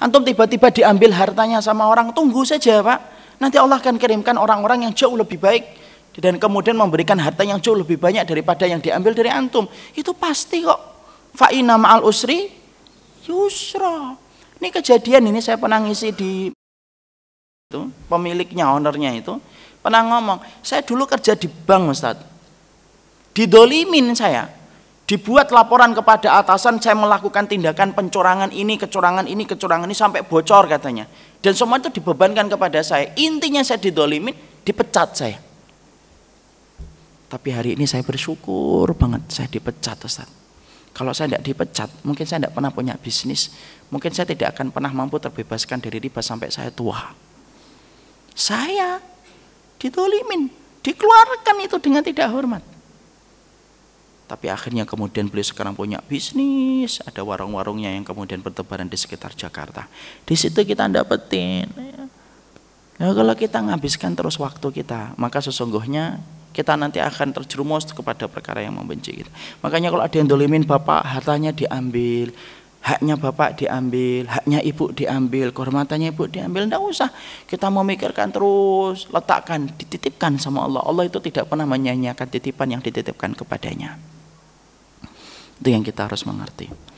Antum tiba-tiba diambil hartanya sama orang, tunggu saja Pak. Nanti Allah akan kirimkan orang-orang yang jauh lebih baik dan kemudian memberikan harta yang jauh lebih banyak daripada yang diambil dari antum. Itu pasti kok. Fa'ina Al usri yusra. Ini kejadian ini saya pernah ngisi di itu pemiliknya ownernya itu pernah ngomong, saya dulu kerja di bank Ustaz. Didolimin saya, dibuat laporan kepada atasan saya melakukan tindakan pencurangan ini, kecurangan ini, kecurangan ini sampai bocor katanya. Dan semua itu dibebankan kepada saya. Intinya saya didolimin, dipecat saya. Tapi hari ini saya bersyukur banget saya dipecat Ustaz. Kalau saya tidak dipecat, mungkin saya tidak pernah punya bisnis. Mungkin saya tidak akan pernah mampu terbebaskan dari riba sampai saya tua. Saya ditolimin, dikeluarkan itu dengan tidak hormat tapi akhirnya kemudian beliau sekarang punya bisnis ada warung-warungnya yang kemudian bertebaran di sekitar Jakarta di situ kita dapetin ya, ya kalau kita menghabiskan terus waktu kita maka sesungguhnya kita nanti akan terjerumus kepada perkara yang membenci kita makanya kalau ada yang dolimin bapak hartanya diambil haknya bapak diambil, haknya ibu diambil, kehormatannya ibu diambil, tidak usah. Kita memikirkan terus, letakkan, dititipkan sama Allah. Allah itu tidak pernah menyanyiakan titipan yang dititipkan kepadanya. Itu yang kita harus mengerti.